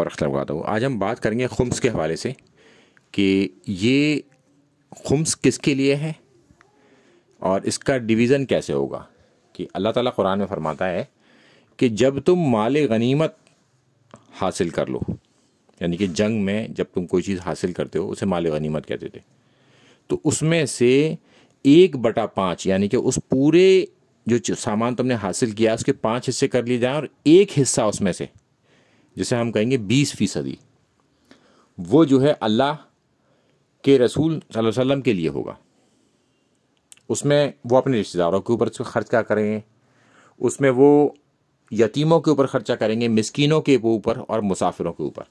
और अख्तर हूँ आज हम बात करेंगे खुम्स के हवाले से कि ये खुम्स किसके लिए है और इसका डिवीज़न कैसे होगा कि अल्लाह ताला कुरान में फरमाता है कि जब तुम माल गनीमत हासिल कर लो यानी कि जंग में जब तुम कोई चीज़ हासिल करते हो उसे माल गनीमत कहते थे तो उसमें से एक बटा पाँच यानी कि उस पूरे जो सामान तुमने हासिल किया उसके पाँच हिस्से कर लिए जाएँ और एक हिस्सा उसमें से जिसे हम कहेंगे बीस फ़ीसदी वो जो है अल्लाह के रसूल वसल्लम के लिए होगा उसमें वो अपने रिश्तेदारों के ऊपर खर्चा करेंगे उसमें वो यतीमों के ऊपर खर्चा करेंगे मिस्कीनों के ऊपर और मुसाफिरों के ऊपर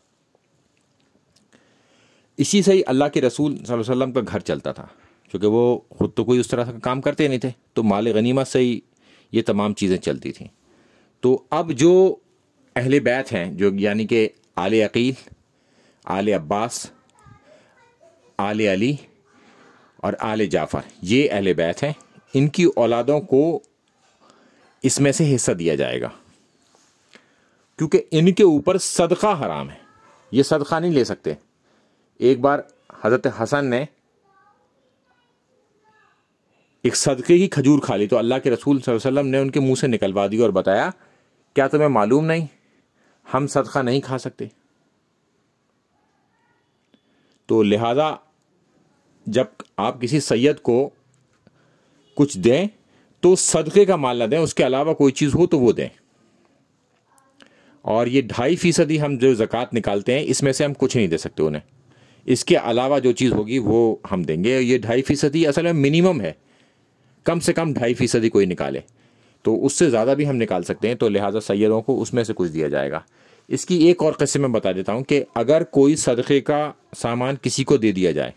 इसी से ही अल्लाह के रसूल वसल्लम का घर चलता था क्योंकि वो ख़ुद तो कोई उस तरह का काम करते नहीं थे तो माल गनीमत से ही ये तमाम चीज़ें चलती थी तो अब जो अहल बैत हैं जो यानी कि आले अकील आल अब्बास आले अली और आले जाफ़र ये अहले बैत हैं इनकी औलादों को इसमें से हिस्सा दिया जाएगा क्योंकि इनके ऊपर सदका हराम है ये सदका नहीं ले सकते एक बार हज़रत हसन ने एक सदक़े की खजूर खा ली तो अल्लाह के रसूल वसल्लम ने उनके मुंह से निकलवा दी और बताया क्या तुम्हें मालूम नहीं हम सदका नहीं खा सकते तो लिहाजा जब आप किसी सैयद को कुछ दें तो सदक़े का माल ना दें उसके अलावा कोई चीज़ हो तो वो दें और ये ढाई फ़ीसदी हम जो ज़क़़त निकालते हैं इसमें से हम कुछ नहीं दे सकते उन्हें इसके अलावा जो चीज़ होगी वो हम देंगे ये ढाई फ़ीसदी असल में मिनिमम है कम से कम ढाई फ़ीसदी कोई निकाले तो उससे ज़्यादा भी हम निकाल सकते हैं तो लिहाजा सैदों को उसमें से कुछ दिया जाएगा इसकी एक और कस्से में बता देता हूँ कि अगर कोई सदक़े का सामान किसी को दे दिया जाए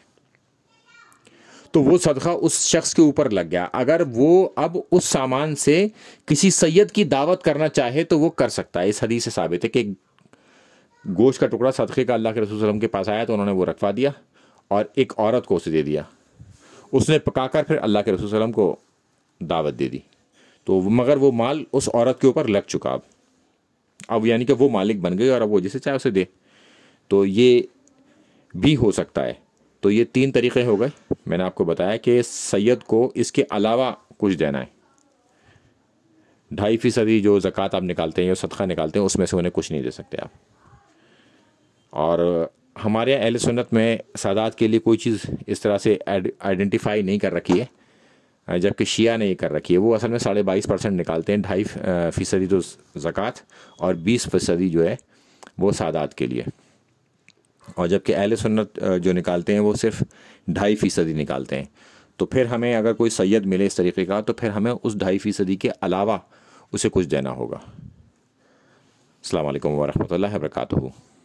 तो वो सदका उस शख्स के ऊपर लग गया अगर वो अब उस सामान से किसी सैयद की दावत करना चाहे तो वो कर सकता है इस हदी से साबित है कि गोश्त का टुकड़ा सदक़े का अल्लाह के रसूल वसलम के पास आया तो उन्होंने वो रखवा दिया और एक औरत को उसे दे दिया उसने पकाकर फिर अल्लाह के रसूल वसलम को दावत दे दी तो मगर वो माल उस औरत के ऊपर लग चुका अब अब यानी कि वो मालिक बन गई और अब वो जिसे चाहे उसे दे तो ये भी हो सकता है तो ये तीन तरीक़े हो गए मैंने आपको बताया कि सैयद को इसके अलावा कुछ देना है ढाई फीसदी जो ज़क़़त आप निकालते हैं या सदका निकालते हैं उसमें से उन्हें कुछ नहीं दे सकते आप और हमारे अहल सुन्नत में सादात के लिए कोई चीज़ इस तरह से आइडेंटिफाई नहीं कर रखी है जबकि शिया ने ये कर रखी है वो असल में साढ़े बाईस परसेंट निकालते हैं ढाई फ़ीसदी तो ज़क़़त और बीस फ़ीसदी जो है वो सादात के लिए और जबकि अहल सुन्नत जो निकालते हैं वो सिर्फ ढाई फ़ीसदी निकालते हैं तो फिर हमें अगर कोई सैद मिले इस तरीके का तो फिर हमें उस ढाई फ़ीसदी के अलावा उसे कुछ देना होगा अल्लाम वरहमल वर्का